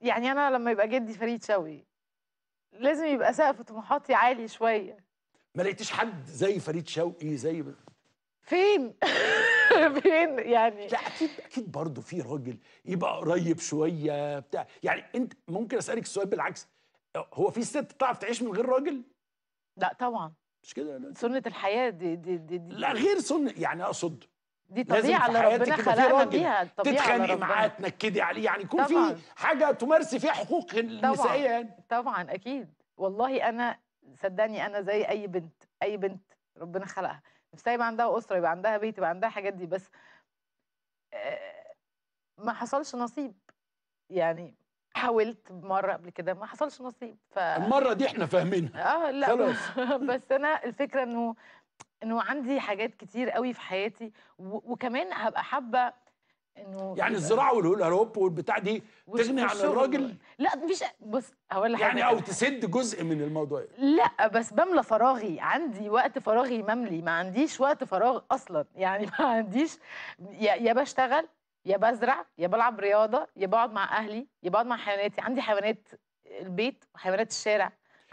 يعني انا لما يبقى جدي فريد شوقي لازم يبقى سقف طموحاتي عالي شويه ما لقيتيش حد زي فريد شوقي زي فين فين يعني لا اكيد اكيد برضه في راجل يبقى قريب شويه بتاع يعني انت ممكن اسالك السؤال بالعكس هو في ست بتعرف تعيش من غير راجل لا طبعا مش كده سنه الحياه دي دي, دي, دي. لا غير سنه يعني اقصد دي طبيعه اللي ربنا خلقنا بيها تتخانقي معاه تنكدي عليه يعني يكون في حاجه تمارسي فيها حقوق النسائيه يعني طبعا اكيد والله انا صدقني انا زي اي بنت اي بنت ربنا خلقها نفسها يبقى عندها اسره يبقى عندها بيت يبقى عندها حاجات دي بس آه، ما حصلش نصيب يعني حاولت مره قبل كده ما حصلش نصيب ف... المره دي احنا فاهمينها اه لا خلاص. بس انا الفكره انه انه عندي حاجات كتير قوي في حياتي وكمان هبقى حابه انه يعني الزراعه والهروب والبتاع دي تغني عن الراجل لا مفيش بص هقول لك يعني او تسد جزء من الموضوع لا بس بملى فراغي عندي وقت فراغي مملي ما عنديش وقت فراغ اصلا يعني ما عنديش يا, يا بشتغل يا بزرع يا بلعب رياضه يا بقعد مع اهلي يا بقعد مع حيواناتي عندي حيوانات البيت وحيوانات الشارع